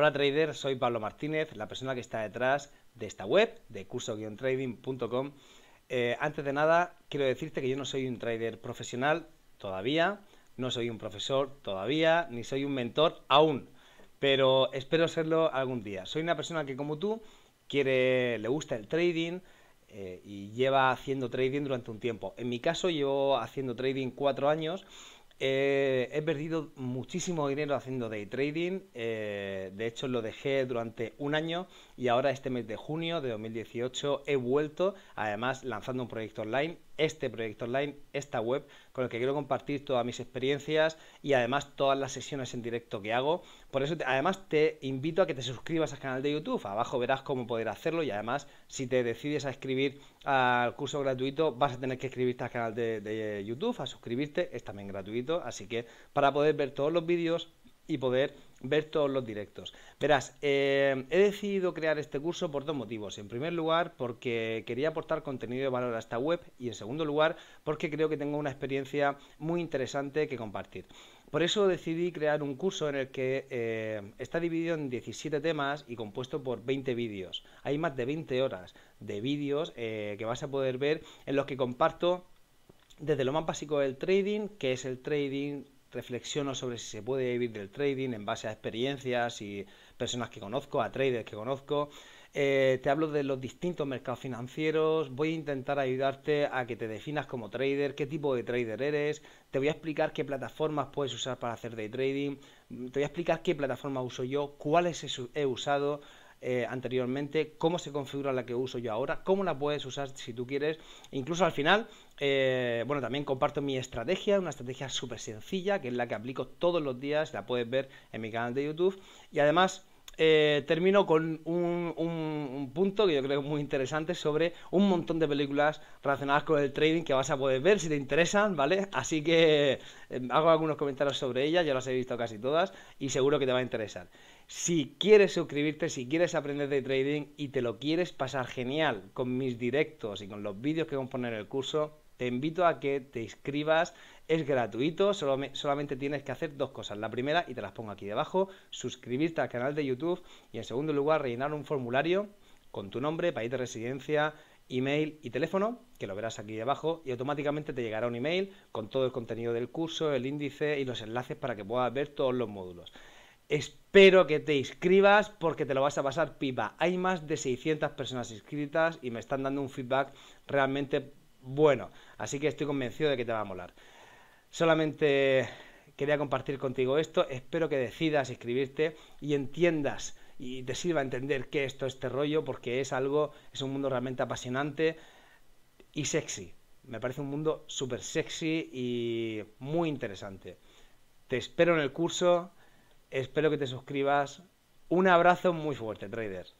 Hola trader, soy Pablo Martínez, la persona que está detrás de esta web, de curso-trading.com. Eh, antes de nada, quiero decirte que yo no soy un trader profesional todavía, no soy un profesor todavía, ni soy un mentor aún, pero espero serlo algún día. Soy una persona que como tú quiere, le gusta el trading eh, y lleva haciendo trading durante un tiempo. En mi caso llevo haciendo trading cuatro años eh, he perdido muchísimo dinero haciendo day trading. Eh, de hecho, lo dejé durante un año y ahora este mes de junio de 2018 he vuelto, además lanzando un proyecto online, este proyecto online, esta web, con el que quiero compartir todas mis experiencias y además todas las sesiones en directo que hago. Por eso, además, te invito a que te suscribas al canal de YouTube. Abajo verás cómo poder hacerlo y además, si te decides a escribir al curso gratuito, vas a tener que escribirte al canal de YouTube, a suscribirte, es también gratuito así que para poder ver todos los vídeos y poder ver todos los directos. Verás, eh, he decidido crear este curso por dos motivos. En primer lugar, porque quería aportar contenido de valor a esta web y en segundo lugar, porque creo que tengo una experiencia muy interesante que compartir. Por eso decidí crear un curso en el que eh, está dividido en 17 temas y compuesto por 20 vídeos. Hay más de 20 horas de vídeos eh, que vas a poder ver en los que comparto desde lo más básico del trading, que es el trading, reflexiono sobre si se puede vivir del trading en base a experiencias y personas que conozco, a traders que conozco. Eh, te hablo de los distintos mercados financieros, voy a intentar ayudarte a que te definas como trader, qué tipo de trader eres, te voy a explicar qué plataformas puedes usar para hacer day trading, mm, te voy a explicar qué plataformas uso yo, cuáles he usado, eh, anteriormente, cómo se configura la que uso yo ahora, cómo la puedes usar si tú quieres. Incluso al final, eh, bueno, también comparto mi estrategia, una estrategia súper sencilla, que es la que aplico todos los días, la puedes ver en mi canal de YouTube. Y además... Eh, termino con un, punto que yo creo muy interesante sobre un montón de películas relacionadas con el trading que vas a poder ver si te interesan, ¿vale? Así que hago algunos comentarios sobre ellas, ya las he visto casi todas y seguro que te va a interesar. Si quieres suscribirte, si quieres aprender de trading y te lo quieres pasar genial con mis directos y con los vídeos que a poner en el curso, te invito a que te inscribas. Es gratuito, solo, solamente tienes que hacer dos cosas. La primera, y te las pongo aquí debajo, suscribirte al canal de YouTube y en segundo lugar, rellenar un formulario con tu nombre, país de residencia, email y teléfono, que lo verás aquí debajo, y automáticamente te llegará un email con todo el contenido del curso, el índice y los enlaces para que puedas ver todos los módulos. Espero que te inscribas porque te lo vas a pasar pipa. Hay más de 600 personas inscritas y me están dando un feedback realmente bueno. Así que estoy convencido de que te va a molar. Solamente quería compartir contigo esto. Espero que decidas inscribirte y entiendas y te sirva a entender qué esto este rollo porque es algo, es un mundo realmente apasionante y sexy. Me parece un mundo súper sexy y muy interesante. Te espero en el curso Espero que te suscribas. Un abrazo muy fuerte, traders.